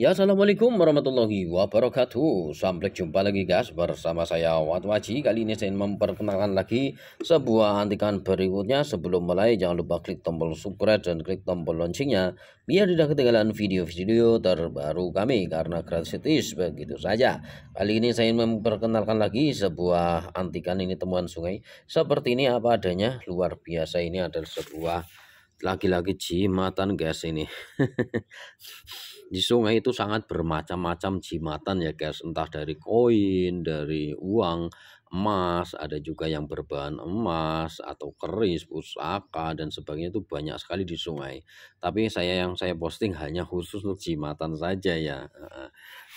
Ya Assalamualaikum warahmatullahi wabarakatuh Sampai jumpa lagi guys bersama saya Waji Kali ini saya memperkenalkan lagi sebuah antikan berikutnya Sebelum mulai jangan lupa klik tombol subscribe dan klik tombol loncengnya Biar tidak ketinggalan video-video terbaru kami Karena gratis begitu saja Kali ini saya memperkenalkan lagi sebuah antikan ini temuan sungai Seperti ini apa adanya luar biasa ini adalah sebuah lagi-lagi jimatan guys ini di sungai itu sangat bermacam-macam jimatan ya guys entah dari koin dari uang emas, ada juga yang berbahan emas atau keris, pusaka dan sebagainya itu banyak sekali di sungai. Tapi saya yang saya posting hanya khusus untuk jimatan saja ya.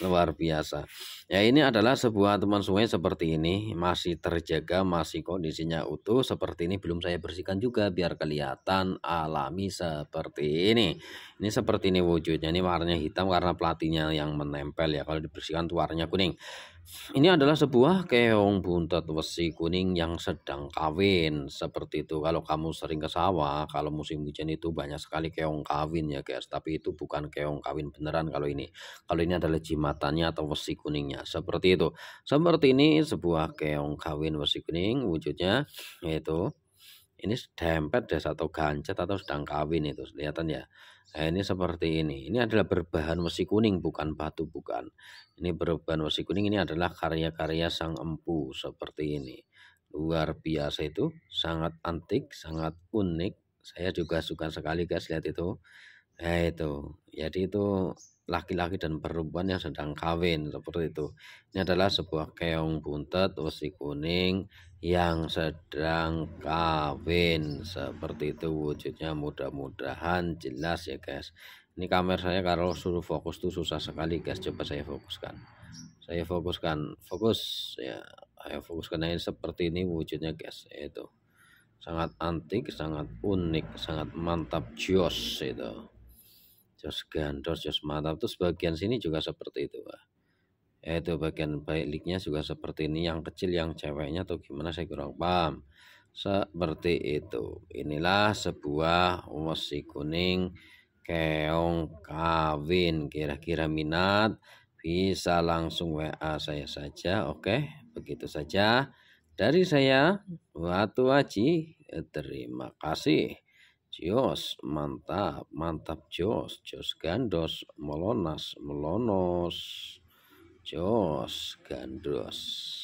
Luar biasa. Ya ini adalah sebuah teman sungai seperti ini, masih terjaga, masih kondisinya utuh seperti ini belum saya bersihkan juga biar kelihatan alami seperti ini. Ini seperti ini wujudnya. Ini warnanya hitam karena pelatihnya yang menempel ya. Kalau dibersihkan tuh warnanya kuning. Ini adalah sebuah keong buntet wesi kuning yang sedang kawin. Seperti itu. Kalau kamu sering ke sawah, kalau musim hujan itu banyak sekali keong kawin ya guys. Tapi itu bukan keong kawin beneran kalau ini. Kalau ini adalah jimatannya atau wesi kuningnya. Seperti itu. Seperti ini sebuah keong kawin wesi kuning wujudnya yaitu ini dempet ya atau gancet atau sedang kawin itu kelihatan ya nah, ini seperti ini ini adalah berbahan besi kuning bukan batu bukan ini berbahan besi kuning ini adalah karya-karya sang empu seperti ini luar biasa itu sangat antik sangat unik saya juga suka sekali guys lihat itu nah itu jadi itu laki-laki dan perempuan yang sedang kawin seperti itu. Ini adalah sebuah keong buntet wesi kuning yang sedang kawin seperti itu wujudnya mudah-mudahan jelas ya guys. Ini kamera saya kalau suruh fokus tuh susah sekali guys. Coba saya fokuskan. Saya fokuskan, fokus ya. Ayo fokuskan ini seperti ini wujudnya guys. Itu sangat antik, sangat unik, sangat mantap jos itu jos gandor, jos mantap terus sebagian sini juga seperti itu Pak yaitu bagian baik linknya juga seperti ini yang kecil yang ceweknya atau gimana saya kurang paham seperti itu inilah sebuah wasi kuning keong kawin kira-kira minat bisa langsung WA saya saja oke begitu saja dari saya Watu Aji terima kasih Jos, mantap, mantap Jos, Jos gandos, melonas, melonos, Jos gandos.